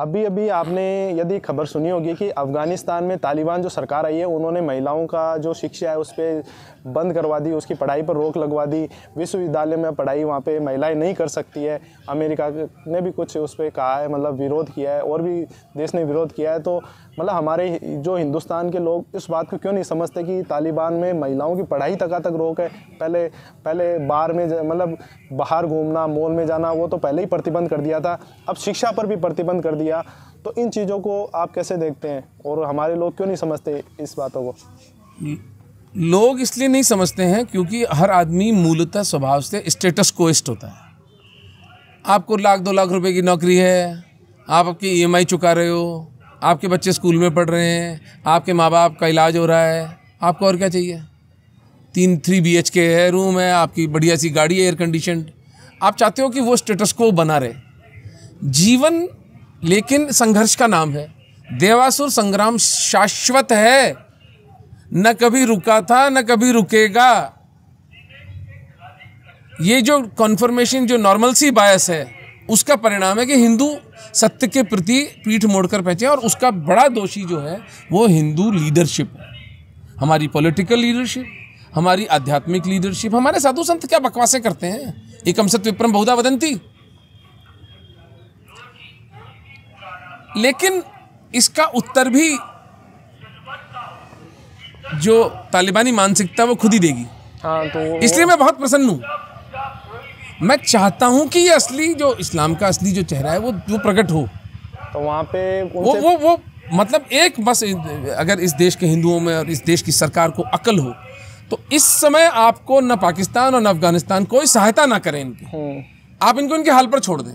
अभी अभी आपने यदि खबर सुनी होगी कि अफ़गानिस्तान में तालिबान जो सरकार आई है उन्होंने महिलाओं का जो शिक्षा है उस पर बंद करवा दी उसकी पढ़ाई पर रोक लगवा दी विश्वविद्यालय में पढ़ाई वहाँ पे महिलाएं नहीं कर सकती है अमेरिका ने भी कुछ उस पर कहा है मतलब विरोध किया है और भी देश ने विरोध किया है तो मतलब हमारे जो हिंदुस्तान के लोग इस बात को क्यों नहीं समझते कि तालिबान में महिलाओं की पढ़ाई तक तक रोक है पहले पहले बार में मतलब बाहर घूमना मॉल में जाना वो तो पहले ही प्रतिबंध कर दिया था अब शिक्षा पर भी प्रतिबंध कर दिया तो इन चीज़ों को आप कैसे देखते हैं और हमारे लोग क्यों नहीं समझते इस बातों को लोग इसलिए नहीं समझते हैं क्योंकि हर आदमी मूलतः स्वभाव से स्टेटस कोस्ट होता है आपको लाख दो लाख रुपए की नौकरी है आप आपकी ईएमआई e चुका रहे हो आपके बच्चे स्कूल में पढ़ रहे हैं आपके माँ बाप का इलाज हो रहा है आपको और क्या चाहिए तीन थ्री बी एच के है रूम है आपकी बढ़िया सी गाड़ी है एयर कंडीशन आप चाहते हो कि वो स्टेटस को बना रहे जीवन लेकिन संघर्ष का नाम है देवासुर संग्राम शाश्वत है न कभी रुका था न कभी रुकेगा ये जो कॉन्फर्मेशन जो नॉर्मल सी बायस है उसका परिणाम है कि हिंदू सत्य के प्रति पीठ मोड़कर पहचे और उसका बड़ा दोषी जो है वो हिंदू लीडरशिप हमारी पॉलिटिकल लीडरशिप हमारी आध्यात्मिक लीडरशिप हमारे साधु संत क्या बकवासें करते हैं एकम सत्य विप्रम बहुधा वदंती लेकिन इसका उत्तर भी जो तालिबानी मानसिकता वो खुद ही देगी हाँ तो इसलिए मैं बहुत प्रसन्न हूँ मैं चाहता हूँ कि ये असली जो इस्लाम का असली जो चेहरा है वो वो प्रकट हो तो वहाँ पे वो वो वो मतलब एक बस अगर इस देश के हिंदुओं में और इस देश की सरकार को अकल हो तो इस समय आपको न पाकिस्तान और न अफगानिस्तान कोई सहायता ना करें इनकी हम्म। आप इनको इनके हाल पर छोड़ दें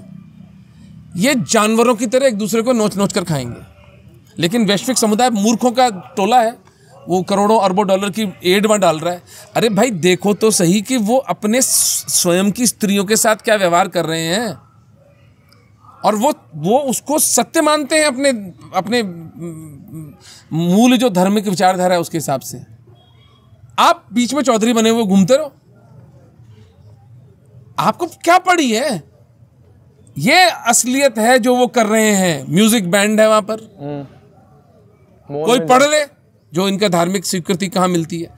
ये जानवरों की तरह एक दूसरे को नोच नोच कर खाएंगे लेकिन वैश्विक समुदाय मूर्खों का टोला है वो करोड़ों अरबों डॉलर की एड में डाल रहा है अरे भाई देखो तो सही कि वो अपने स्वयं की स्त्रियों के साथ क्या व्यवहार कर रहे हैं और वो वो उसको सत्य मानते हैं अपने अपने मूल जो धर्म की विचारधारा है उसके हिसाब से आप बीच में चौधरी बने हुए घूमते रहो आपको क्या पड़ी है ये असलियत है जो वो कर रहे हैं म्यूजिक बैंड है वहां पर हम्म। कोई पढ़ ले जो इनका धार्मिक स्वीकृति कहाँ मिलती है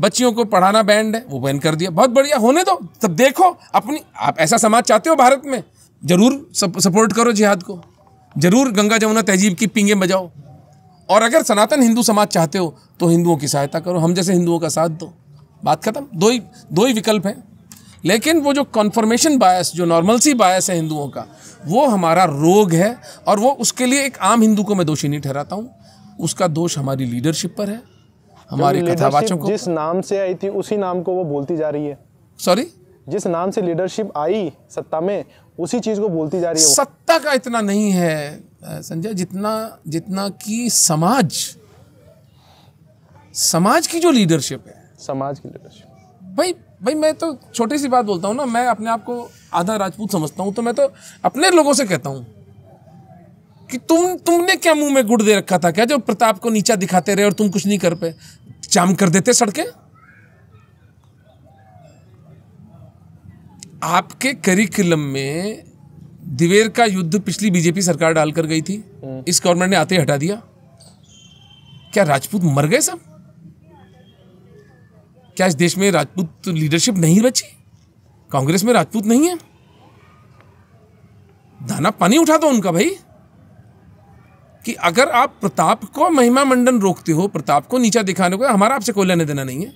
बच्चियों को पढ़ाना बैंड है वो बैन कर दिया बहुत बढ़िया होने दो तब देखो अपनी आप ऐसा समाज चाहते हो भारत में ज़रूर सपोर्ट करो जिहाद को ज़रूर गंगा जमुना तहजीब की पींगे बजाओ और अगर सनातन हिंदू समाज चाहते हो तो हिंदुओं की सहायता करो हम जैसे हिंदुओं का साथ दो बात खत्म दो ही दो ही विकल्प हैं लेकिन वो जो कन्फर्मेशन बायस जो नॉर्मल सी बायस है हिंदुओं का वो हमारा रोग है और वो उसके लिए एक आम हिंदू को मैं दोषी नहीं ठहराता हूँ उसका दोष हमारी लीडरशिप पर है हमारी कथावाचों को जिस नाम से आई थी उसी नाम को वो बोलती जा रही है सॉरी जिस नाम से लीडरशिप आई सत्ता में उसी चीज को बोलती जा रही है सत्ता का इतना नहीं है संजय जितना जितना कि समाज समाज की जो लीडरशिप है समाज की लीडरशिप भाई भाई मैं तो छोटी सी बात बोलता हूँ ना मैं अपने आप को आधा राजपूत समझता हूँ तो मैं तो अपने लोगों से कहता हूँ कि तुम तुमने क्या मुंह में गुड़ दे रखा था क्या जो प्रताप को नीचा दिखाते रहे और तुम कुछ नहीं कर पे जाम कर देते सड़कें आपके करिकुलम में दिवेर का युद्ध पिछली बीजेपी सरकार डालकर गई थी हम्म। इस गवर्नमेंट ने आते हटा दिया क्या राजपूत मर गए सब क्या इस देश में राजपूत लीडरशिप नहीं बची कांग्रेस में राजपूत नहीं है दाना पानी उठा दो उनका भाई कि अगर आप प्रताप को महिमा मंडन रोकते हो प्रताप को नीचा दिखाने को हमारा आपसे कोई लेने देना नहीं है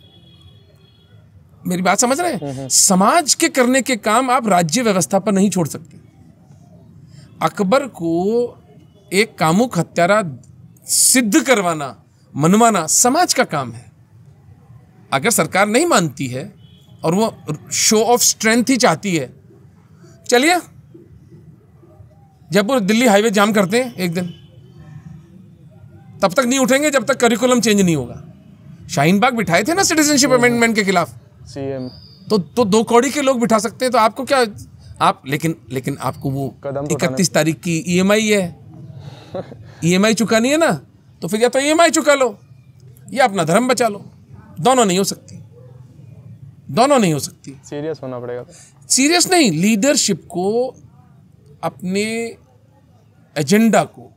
मेरी बात समझ रहे हैं हम्म, हम्म। समाज के करने के काम आप राज्य व्यवस्था पर नहीं छोड़ सकते अकबर को एक कामुक हत्यारा सिद्ध करवाना मनवाना समाज का काम है अगर सरकार नहीं मानती है और वो शो ऑफ स्ट्रेंथ ही चाहती है चलिए जयपुर दिल्ली हाईवे जाम करते हैं एक दिन तब तक नहीं उठेंगे जब तक करिकुलम चेंज नहीं होगा शाहीन बाग बिठाए थे ना सिटीजनशिप अमेंडमेंट हाँ। के खिलाफ सीएम तो तो दो कौड़ी के लोग बिठा सकते हैं तो आपको क्या आप लेकिन लेकिन आपको वो तो इकतीस तारीख की ईएमआई e है ईएमआई e चुकानी है ना तो फिर या तो ईएमआई e चुका लो या अपना धर्म बचा लो दोनों नहीं हो सकती दोनों नहीं हो सकती सीरियस होना पड़ेगा सीरियस नहीं लीडरशिप को अपने एजेंडा को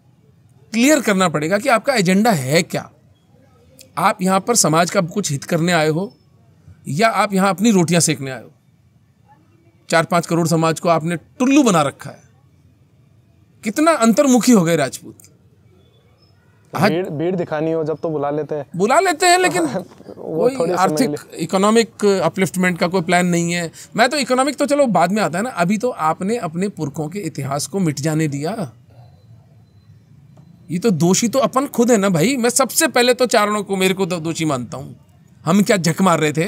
क्लियर करना पड़ेगा कि आपका एजेंडा है क्या आप यहाँ पर समाज का कुछ हित करने आए हो या आप यहाँ अपनी रोटियाँ सेकने आए हो चार पाँच करोड़ समाज को आपने टुल्लू बना रखा है कितना अंतर्मुखी हो गए राजपूत हाँ। भीड़, भीड़ दिखानी हो जब तो बुला लेते हैं बुला लेते हैं लेकिन हाँ, वो कोई आर्थिक इकोनॉमिक अपलिफ्टमेंट का कोई प्लान नहीं है मैं तो इकोनॉमिक तो चलो बाद में आता है ना अभी तो आपने अपने पुरखों के इतिहास को मिट जाने दिया ये तो दोषी तो अपन खुद है ना भाई मैं सबसे पहले तो चारणों को मेरे को तो दोषी मानता हूँ हम क्या झक मार रहे थे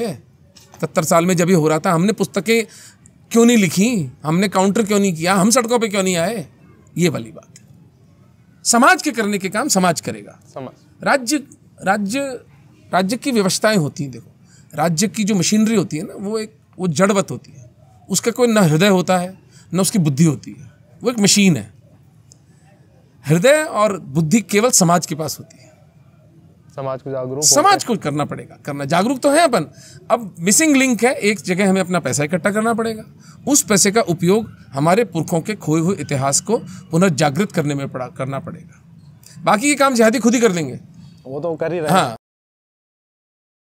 सत्तर साल में जब ये हो रहा था हमने पुस्तकें क्यों नहीं लिखी हमने काउंटर क्यों नहीं किया हम सड़कों पे क्यों नहीं आए ये वाली बात है समाज के करने के काम समाज करेगा समाज राज्य राज्य राज्य की व्यवस्थाएं होती हैं देखो राज्य की जो मशीनरी होती है ना वो एक वो जड़वत होती है उसका कोई न हृदय होता है न उसकी बुद्धि होती है वो एक मशीन है हृदय और बुद्धि केवल समाज के पास होती है समाज को जागरूक समाज को करना पड़ेगा करना जागरूक तो है अपन अब मिसिंग लिंक है एक जगह हमें अपना पैसा इकट्ठा करना पड़ेगा उस पैसे का उपयोग हमारे पुरखों के खोए हुए इतिहास को पुनर्जागृत करने में पड़ा करना पड़ेगा बाकी ये काम जहादी खुद ही कर लेंगे वो तो कर ही रहे हाँ